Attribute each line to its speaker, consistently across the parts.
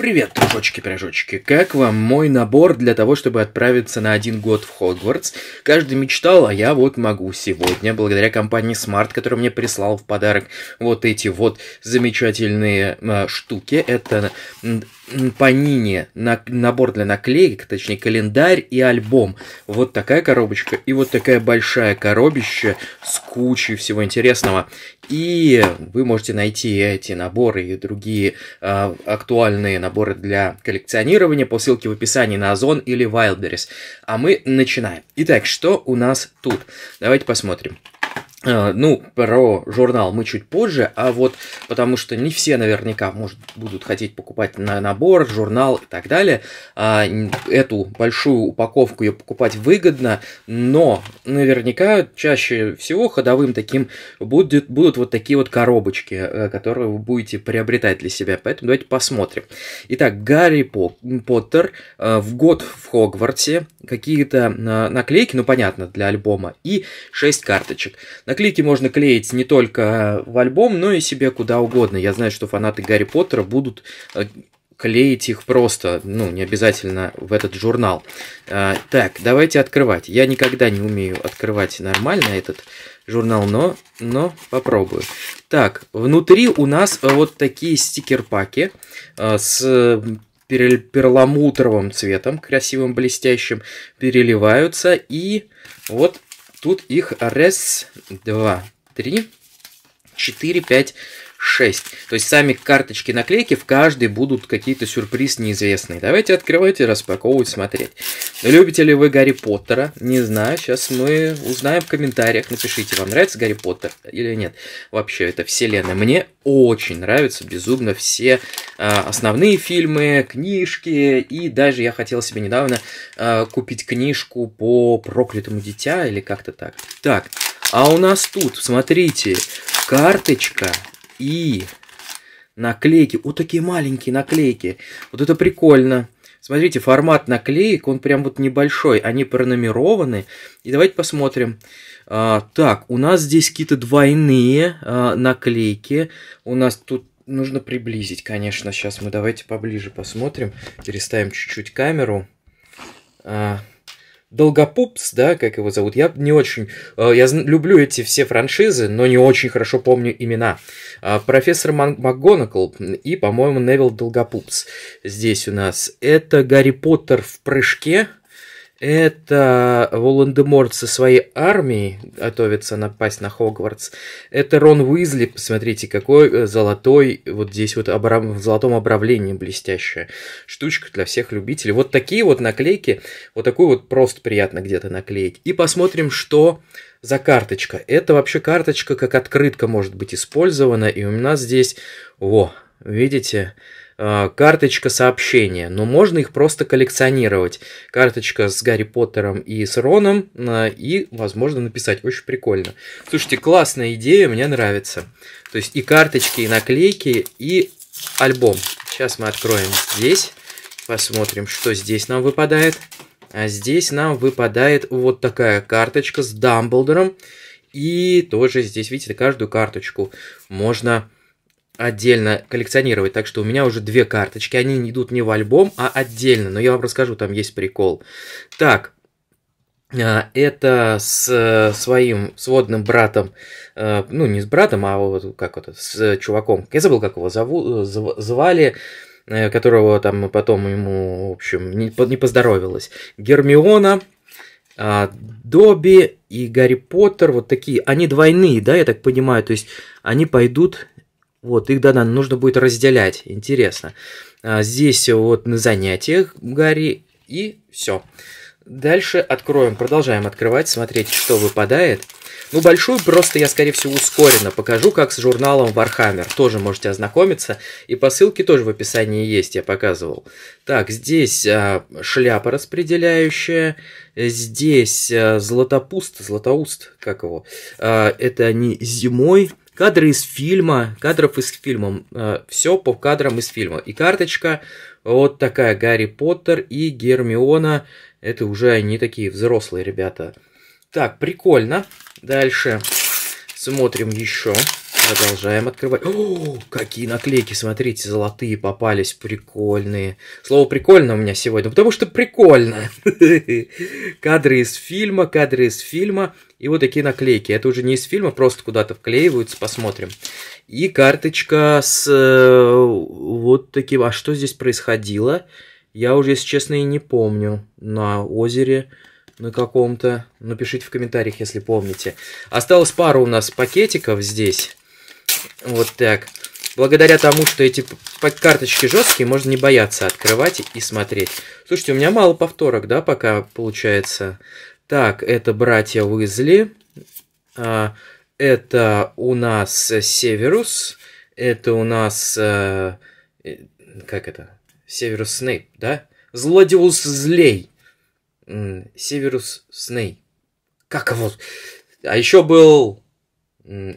Speaker 1: Привет, дружочки-пирожочки! Как вам мой набор для того, чтобы отправиться на один год в Хогвартс? Каждый мечтал, а я вот могу сегодня, благодаря компании Smart, которая мне прислала в подарок вот эти вот замечательные э, штуки. Это Панини на, набор для наклеек, точнее календарь и альбом. Вот такая коробочка и вот такая большая коробища с кучей всего интересного. И вы можете найти эти наборы и другие э, актуальные наборы для коллекционирования по ссылке в описании на Озон или Wildberries. А мы начинаем. Итак, что у нас тут? Давайте посмотрим. Э, ну, про журнал мы чуть позже, а вот потому что не все наверняка может, будут хотеть покупать на набор, журнал и так далее. А, эту большую упаковку ее покупать выгодно, но наверняка чаще всего ходовым таким будет, будут вот такие вот коробочки, э, которые вы будете приобретать для себя. Поэтому давайте посмотрим. Итак, Гарри Поттер э, в год в Хогвартсе, какие-то наклейки, ну понятно, для альбома, и 6 карточек. Наклейки можно клеить не только э, в альбом, но и себе куда угодно. Я знаю, что фанаты Гарри Поттера будут э, клеить их просто, ну, не обязательно в этот журнал. Э, так, давайте открывать. Я никогда не умею открывать нормально этот журнал, но, но попробую. Так, внутри у нас вот такие стикер-паки с перламутровым цветом, красивым, блестящим, переливаются. И вот Тут их раз, два, три, четыре, пять, 6. То есть сами карточки-наклейки в каждой будут какие-то сюрпризы неизвестные. Давайте открывайте, распаковывать, смотреть. Любите ли вы Гарри Поттера? Не знаю, сейчас мы узнаем в комментариях. Напишите, вам нравится Гарри Поттер или нет. Вообще, это вселенная. Мне очень нравятся безумно все э, основные фильмы, книжки. И даже я хотел себе недавно э, купить книжку по проклятому дитя или как-то так. Так, а у нас тут, смотрите, карточка и наклейки. Вот такие маленькие наклейки. Вот это прикольно. Смотрите, формат наклеек, он прям вот небольшой. Они пронумерованы. И давайте посмотрим. А, так, у нас здесь какие-то двойные а, наклейки. У нас тут нужно приблизить, конечно. Сейчас мы давайте поближе посмотрим. Переставим чуть-чуть камеру. А, Долгопупс, да, как его зовут, я не очень... Э, я люблю эти все франшизы, но не очень хорошо помню имена. А, профессор МакГонакл и, по-моему, Невил Долгопупс здесь у нас. Это Гарри Поттер в прыжке, это Волан-де-Морт со своей армией готовится напасть на Хогвартс. Это Рон Уизли, посмотрите, какой э, золотой, вот здесь вот обра... в золотом обравлении блестящая штучка для всех любителей. Вот такие вот наклейки, вот такой вот просто приятно где-то наклеить. И посмотрим, что за карточка. Это вообще карточка как открытка может быть использована, и у нас здесь, во, видите, видите, Э, карточка сообщения, но можно их просто коллекционировать. Карточка с Гарри Поттером и с Роном, э, и, возможно, написать. Очень прикольно. Слушайте, классная идея, мне нравится. То есть и карточки, и наклейки, и альбом. Сейчас мы откроем здесь, посмотрим, что здесь нам выпадает. А здесь нам выпадает вот такая карточка с Дамблдором. И тоже здесь, видите, каждую карточку можно отдельно коллекционировать, так что у меня уже две карточки, они не идут не в альбом, а отдельно, но я вам расскажу, там есть прикол. Так, а, это с э, своим сводным братом, э, ну не с братом, а вот как вот с чуваком, я забыл, как его зову, звали, э, которого там потом ему, в общем, не, не поздоровилось. Гермиона, а, Добби и Гарри Поттер, вот такие, они двойные, да, я так понимаю, то есть они пойдут вот, их, да-да, нужно будет разделять, интересно. А, здесь вот на занятиях Гарри и все. Дальше откроем, продолжаем открывать, смотреть, что выпадает. Ну, большую просто я, скорее всего, ускоренно покажу, как с журналом Warhammer. Тоже можете ознакомиться, и по ссылке тоже в описании есть, я показывал. Так, здесь а, шляпа распределяющая, здесь а, златопуст, златоуст, как его? А, это они зимой кадры из фильма, кадров из фильма, э, все по кадрам из фильма. И карточка вот такая, Гарри Поттер и Гермиона, это уже они такие взрослые ребята. Так, прикольно. Дальше смотрим еще. Продолжаем открывать. О, какие наклейки, смотрите, золотые попались, прикольные. Слово «прикольно» у меня сегодня, потому что прикольно. Кадры из фильма, кадры из фильма. И вот такие наклейки. Это уже не из фильма, просто куда-то вклеиваются, посмотрим. И карточка с э, вот таким... А что здесь происходило? Я уже, если честно, и не помню. На озере на каком-то. Напишите в комментариях, если помните. Осталось пару у нас пакетиков здесь. Вот так. Благодаря тому, что эти карточки жесткие, можно не бояться открывать и смотреть. Слушайте, у меня мало повторок, да, пока получается. Так, это братья Уизли. А, это у нас э, Северус. Это у нас... А, как это? Северус Снейп, да? Злодиус Злей. Северус Снейп. Как его? А еще был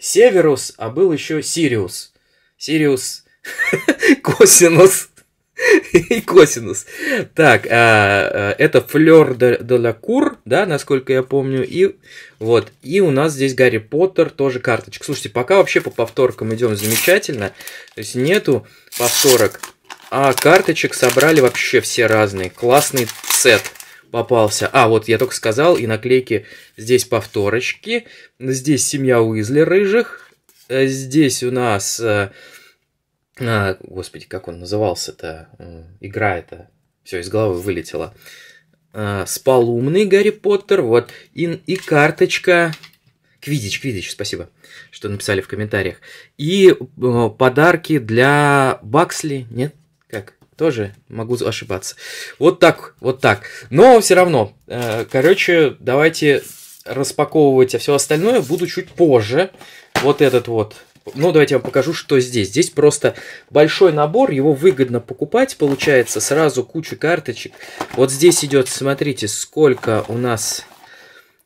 Speaker 1: Северус, а был еще Сириус. Сириус косинус и косинус. Так, а, а, это Флёр де, де ла Кур, да, насколько я помню. И вот, и у нас здесь Гарри Поттер, тоже карточка. Слушайте, пока вообще по повторкам идем замечательно. То есть нету повторок, а карточек собрали вообще все разные. Классный сет попался. А, вот я только сказал, и наклейки здесь повторочки. Здесь семья Уизли рыжих. Э, здесь у нас... Э, а, господи, как он назывался-то? Игра это. Все, из головы вылетело. А, спалумный Гарри Поттер. Вот. И, и карточка. Квидич, Квидич, спасибо, что написали в комментариях. И э, подарки для Баксли, нет? Тоже могу ошибаться. Вот так, вот так. Но все равно, э, короче, давайте распаковывать, а все остальное буду чуть позже. Вот этот вот. Ну, давайте я вам покажу, что здесь. Здесь просто большой набор, его выгодно покупать, получается, сразу куча карточек. Вот здесь идет, смотрите, сколько у нас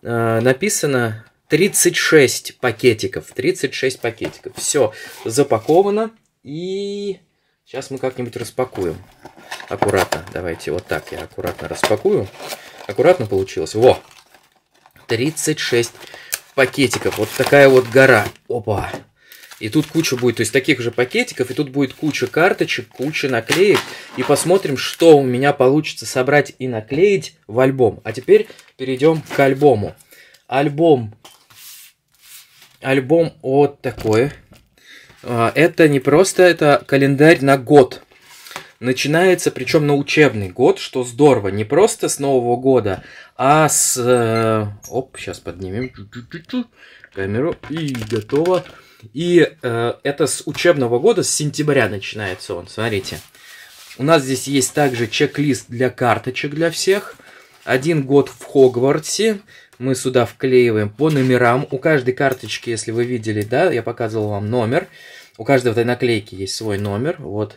Speaker 1: э, написано. 36 пакетиков, 36 пакетиков. Все запаковано и Сейчас мы как-нибудь распакуем. Аккуратно. Давайте вот так я аккуратно распакую. Аккуратно получилось. Во! 36 пакетиков. Вот такая вот гора. Опа! И тут куча будет, то есть таких же пакетиков, и тут будет куча карточек, куча наклеек. И посмотрим, что у меня получится собрать и наклеить в альбом. А теперь перейдем к альбому. Альбом. Альбом вот такой. А, это не просто, это календарь на год. Начинается, причем на учебный год, что здорово. Не просто с Нового года, а с... Э, оп, сейчас поднимем камеру. И готово. И э, это с учебного года, с сентября начинается он, смотрите. У нас здесь есть также чек-лист для карточек для всех. Один год в Хогвартсе, мы сюда вклеиваем по номерам. У каждой карточки, если вы видели, да, я показывал вам номер. У каждой этой наклейки есть свой номер. Вот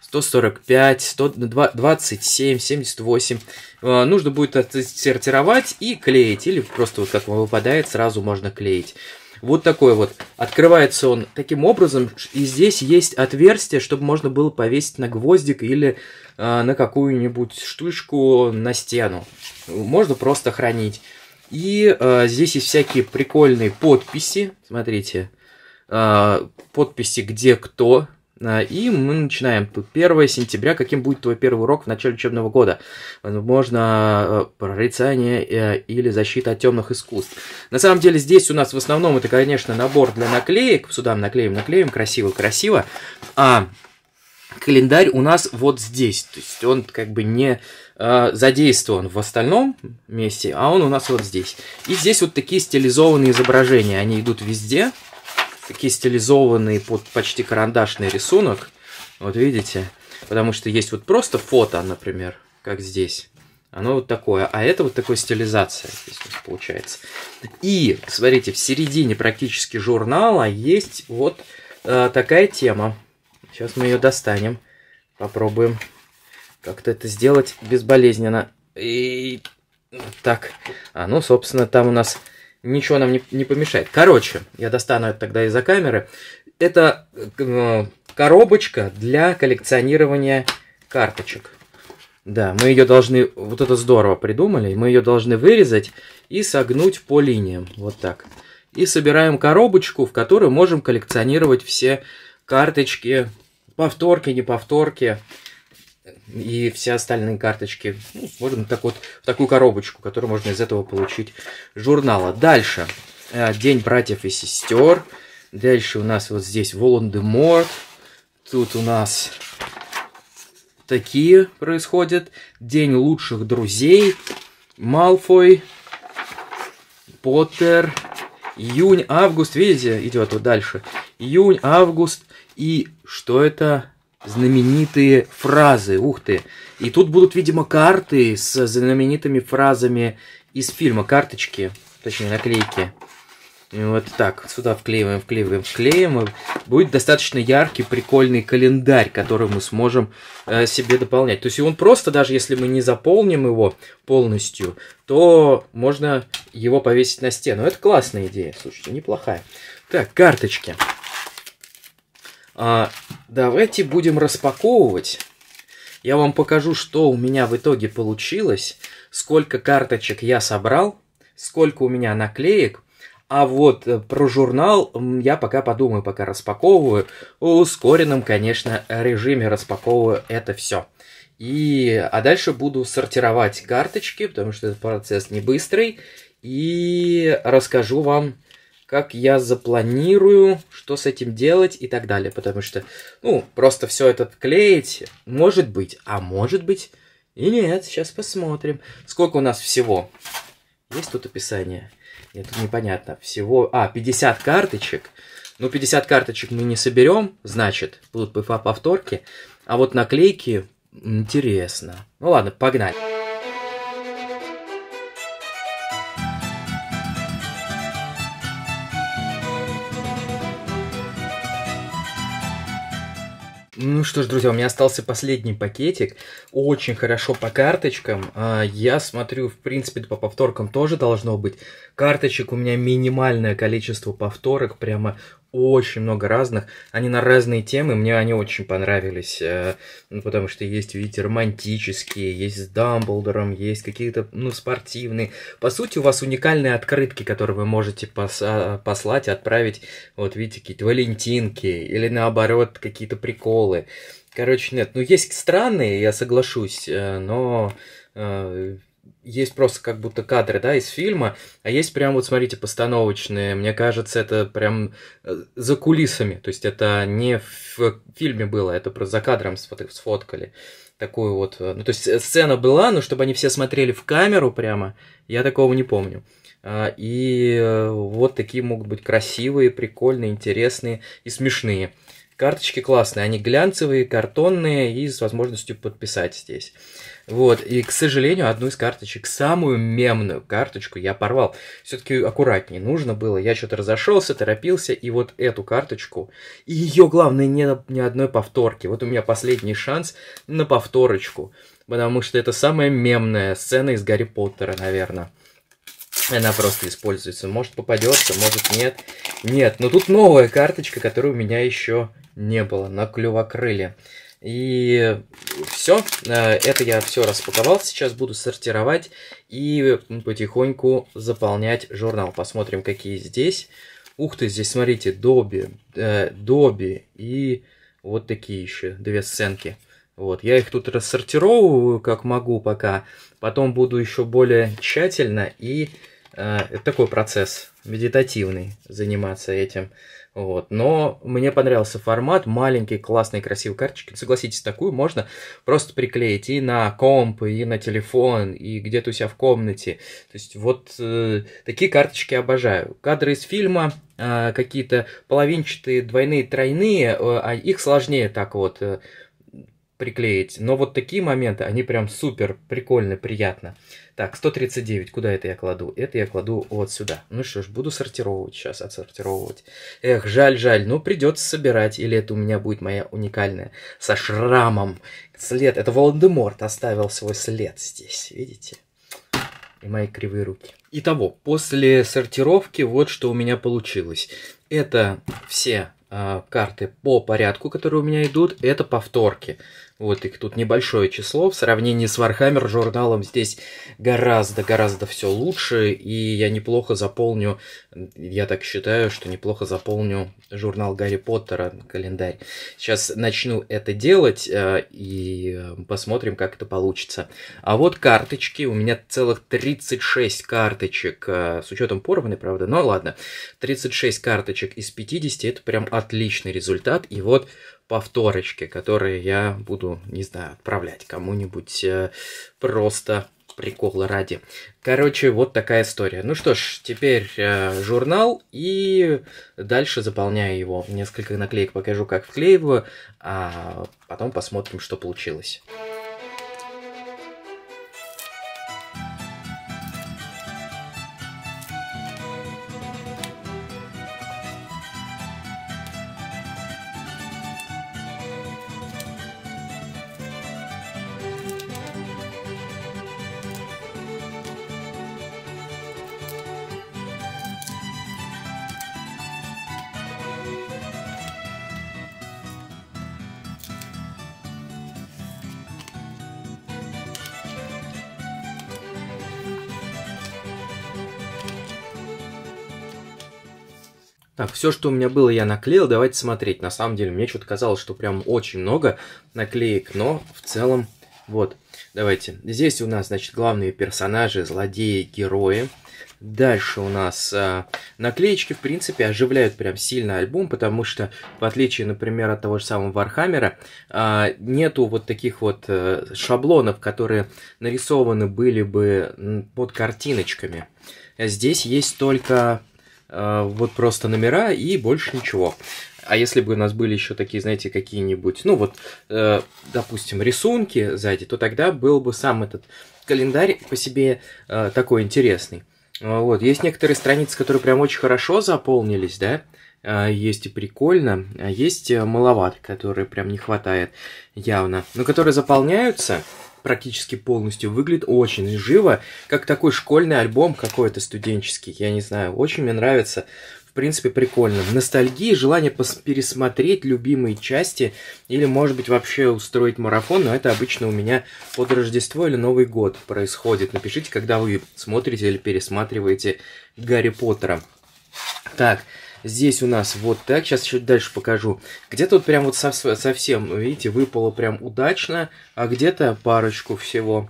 Speaker 1: 145, 127, 78. Нужно будет отсортировать и клеить. Или просто вот как вам выпадает, сразу можно клеить. Вот такой вот. Открывается он таким образом. И здесь есть отверстие, чтобы можно было повесить на гвоздик или э, на какую-нибудь штучку на стену. Можно просто хранить. И э, здесь есть всякие прикольные подписи. Смотрите, э, подписи где кто. Э, и мы начинаем тут 1 сентября. Каким будет твой первый урок в начале учебного года? Возможно, э, прорицание э, или защита от темных искусств. На самом деле здесь у нас в основном это, конечно, набор для наклеек. Сюда наклеим, наклеим, красиво-красиво. А календарь у нас вот здесь. То есть он как бы не э, задействован в остальном месте, а он у нас вот здесь. И здесь вот такие стилизованные изображения. Они идут везде. Такие стилизованные под почти карандашный рисунок. Вот видите? Потому что есть вот просто фото, например, как здесь. Оно вот такое. А это вот такая стилизация здесь у получается. И, смотрите, в середине практически журнала есть вот э, такая тема. Сейчас мы ее достанем. Попробуем как-то это сделать безболезненно. И так. А, ну, собственно, там у нас ничего нам не, не помешает. Короче, я достану это тогда из-за камеры. Это э, коробочка для коллекционирования карточек. Да, мы ее должны, вот это здорово придумали, мы ее должны вырезать и согнуть по линиям, вот так. И собираем коробочку, в которую можем коллекционировать все карточки повторки, не повторки и все остальные карточки. Ну, можно так вот, в такую коробочку, которую можно из этого получить журнала. Дальше. Э, День братьев и сестер. Дальше у нас вот здесь Волан-де-Морт. Тут у нас такие происходят. День лучших друзей. Малфой. Поттер. Июнь, август. Видите, идет вот дальше. Июнь, август, и что это? Знаменитые фразы, ух ты. И тут будут, видимо, карты с знаменитыми фразами из фильма, карточки, точнее, наклейки. И вот так, сюда вклеиваем, вклеиваем, вклеиваем. И будет достаточно яркий, прикольный календарь, который мы сможем э, себе дополнять. То есть он просто, даже если мы не заполним его полностью, то можно его повесить на стену. Это классная идея, слушайте, неплохая. Так, карточки. А, давайте будем распаковывать. Я вам покажу, что у меня в итоге получилось, сколько карточек я собрал, сколько у меня наклеек. А вот э, про журнал я пока подумаю, пока распаковываю. В ускоренном, конечно, режиме распаковываю это все. И, а дальше буду сортировать карточки, потому что этот процесс не быстрый. И расскажу вам, как я запланирую, что с этим делать и так далее. Потому что, ну, просто все это клеить может быть, а может быть и нет. Сейчас посмотрим. Сколько у нас всего? Есть тут описание? Нет, тут непонятно. Всего, а, 50 карточек. Ну, 50 карточек мы не соберем, значит, будут повторки. А вот наклейки, интересно. Ну ладно, погнали. Ну что ж, друзья, у меня остался последний пакетик. Очень хорошо по карточкам. А, я смотрю, в принципе, по повторкам тоже должно быть. Карточек у меня минимальное количество повторок. Прямо очень много разных. Они на разные темы, мне они очень понравились. Э, ну, потому что есть, видите, романтические, есть с Дамблдором, есть какие-то, ну, спортивные. По сути, у вас уникальные открытки, которые вы можете пос а, послать, отправить. Вот, видите, какие-то валентинки или, наоборот, какие-то приколы. Короче, нет, ну, есть странные, я соглашусь, э, но э, есть просто как будто кадры, да, из фильма, а есть прям вот, смотрите, постановочные. Мне кажется, это прям э, за кулисами. То есть это не в фильме было, это просто за кадром сфоткали. Такую вот... Э, ну, то есть э, сцена была, но чтобы они все смотрели в камеру прямо, я такого не помню. А, и вот такие могут быть красивые, прикольные, интересные и смешные. Карточки классные, они глянцевые, картонные и с возможностью подписать здесь. Вот, и, к сожалению, одну из карточек, самую мемную карточку я порвал. Все-таки аккуратнее нужно было. Я что-то разошелся, торопился, и вот эту карточку, и ее, главное, не ни одной повторки. Вот у меня последний шанс на повторочку, потому что это самая мемная сцена из Гарри Поттера, наверное. Она просто используется. Может попадется, может нет. Нет, но тут новая карточка, которой у меня еще не было, на клювокрыле. И все, э, это я все распаковал, сейчас буду сортировать и потихоньку заполнять журнал. Посмотрим, какие здесь. Ух ты, здесь, смотрите, Доби, э, Доби и вот такие еще две сценки. Вот, я их тут рассортировываю, как могу пока. Потом буду еще более тщательно и э, такой процесс медитативный заниматься этим. Вот. Но мне понравился формат, маленькие классные красивые карточки. Согласитесь, такую можно просто приклеить и на комп, и на телефон, и где-то у себя в комнате. То есть вот э, такие карточки обожаю. Кадры из фильма э, какие-то половинчатые, двойные, тройные, э, а их сложнее так вот э, приклеить. Но вот такие моменты, они прям супер прикольно, приятно. Так, 139, куда это я кладу? Это я кладу вот сюда. Ну что ж, буду сортировать сейчас, отсортировывать. Эх, жаль, жаль, ну придется собирать, или это у меня будет моя уникальная, со шрамом. След, это Волан-де-Морт оставил свой след здесь, видите? И мои кривые руки. Итого, после сортировки вот что у меня получилось. Это все а, карты по порядку, которые у меня идут, это повторки. Вот их тут небольшое число. В сравнении с Warhammer журналом здесь гораздо-гораздо все лучше. И я неплохо заполню, я так считаю, что неплохо заполню журнал Гарри Поттера, календарь. Сейчас начну это делать э, и э, посмотрим, как это получится. А вот карточки. У меня целых 36 карточек, э, с учетом порванной, правда. Но ладно, 36 карточек из 50. Это прям отличный результат. И вот повторочки, которые я буду, не знаю, отправлять кому-нибудь э, просто прикола ради. Короче, вот такая история. Ну что ж, теперь э, журнал и дальше заполняю его. Несколько наклеек покажу, как вклеиваю, а потом посмотрим, что получилось. Так, все, что у меня было, я наклеил. Давайте смотреть. На самом деле, мне что-то казалось, что прям очень много наклеек, но в целом вот. Давайте. Здесь у нас, значит, главные персонажи, злодеи, герои. Дальше у нас э, наклеечки, в принципе, оживляют прям сильно альбом, потому что, в отличие, например, от того же самого Вархаммера, э, нету вот таких вот э, шаблонов, которые нарисованы были бы под картиночками. Здесь есть только Э, вот просто номера и больше ничего. А если бы у нас были еще такие, знаете, какие-нибудь, ну вот, э, допустим, рисунки сзади, то тогда был бы сам этот календарь по себе э, такой интересный. Э, вот, есть некоторые страницы, которые прям очень хорошо заполнились, да, э, есть и прикольно, а есть маловат, которые прям не хватает явно, но которые заполняются, практически полностью. Выглядит очень живо, как такой школьный альбом какой-то студенческий. Я не знаю, очень мне нравится. В принципе, прикольно. Ностальгии, желание пересмотреть любимые части или, может быть, вообще устроить марафон, но это обычно у меня под Рождество или Новый год происходит. Напишите, когда вы смотрите или пересматриваете Гарри Поттера. Так, Здесь у нас вот так, сейчас чуть дальше покажу. Где-то вот прям вот совсем, видите, выпало прям удачно, а где-то парочку всего.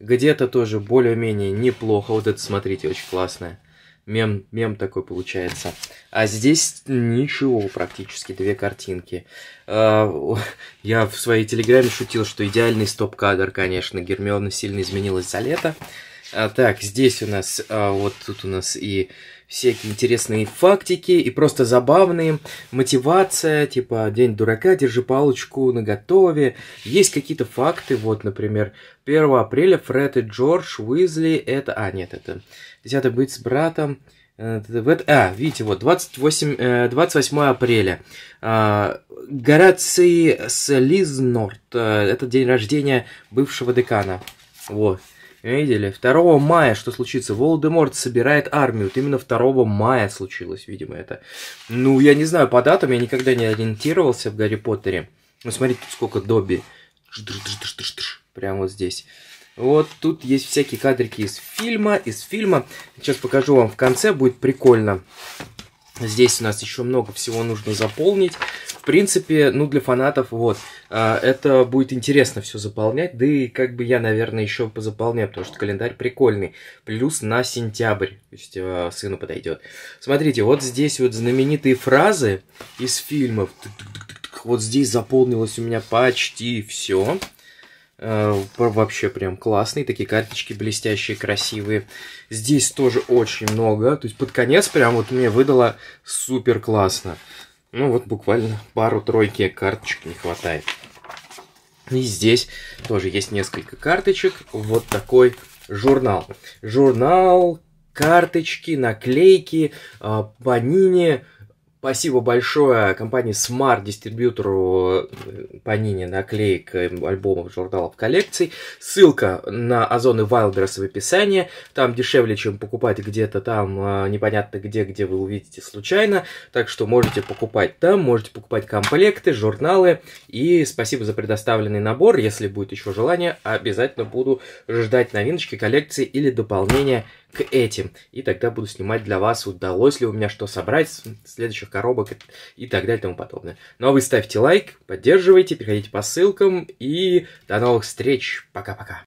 Speaker 1: Где-то тоже более-менее неплохо. Вот это, смотрите, очень классное. Мем, мем такой получается. А здесь ничего практически, две картинки. А, я в своей телеграме шутил, что идеальный стоп-кадр, конечно. Гермиона сильно изменилась за лето. А, так, здесь у нас, а, вот тут у нас и всякие интересные фактики и просто забавные. Мотивация, типа «День дурака, держи палочку на готове. Есть какие-то факты, вот, например, 1 апреля Фред и Джордж Уизли это... А, нет, это 10 быть с братом. Э, в А, видите, вот, 28, 28 э, апреля. А, Гораций Слизнорт. Э, это день рождения бывшего декана. Вот. Видели? 2 мая что случится? Волдеморт собирает армию. Вот именно 2 мая случилось, видимо, это. Ну, я не знаю по датам, я никогда не ориентировался в Гарри Поттере. Ну, смотрите, тут сколько Добби. Прямо вот здесь. Вот тут есть всякие кадрики из фильма, из фильма. Сейчас покажу вам в конце, будет прикольно. Здесь у нас еще много всего нужно заполнить. В принципе, ну, для фанатов, вот, а, это будет интересно все заполнять. Да и как бы я, наверное, еще позаполняю, потому что календарь прикольный. Плюс на сентябрь, то есть а, сыну подойдет. Смотрите, вот здесь вот знаменитые фразы из фильмов. Вот здесь заполнилось у меня почти все. Э, вообще прям классный, такие карточки блестящие, красивые. Здесь тоже очень много, то есть под конец прям вот мне выдало супер классно. Ну вот буквально пару-тройки карточек не хватает. И здесь тоже есть несколько карточек, вот такой журнал. Журнал, карточки, наклейки, э, панини, Спасибо большое компании Smart, дистрибьютору Panini наклеек альбомов, журналов, коллекций. Ссылка на Озоны Wildberries в описании. Там дешевле, чем покупать где-то там, а, непонятно где, где вы увидите случайно. Так что можете покупать там, можете покупать комплекты, журналы. И спасибо за предоставленный набор. Если будет еще желание, обязательно буду ждать новиночки, коллекции или дополнения к этим. И тогда буду снимать для вас, удалось ли у меня что собрать следующих коробок и так далее и тому подобное. Ну а вы ставьте лайк, поддерживайте, переходите по ссылкам и до новых встреч. Пока-пока.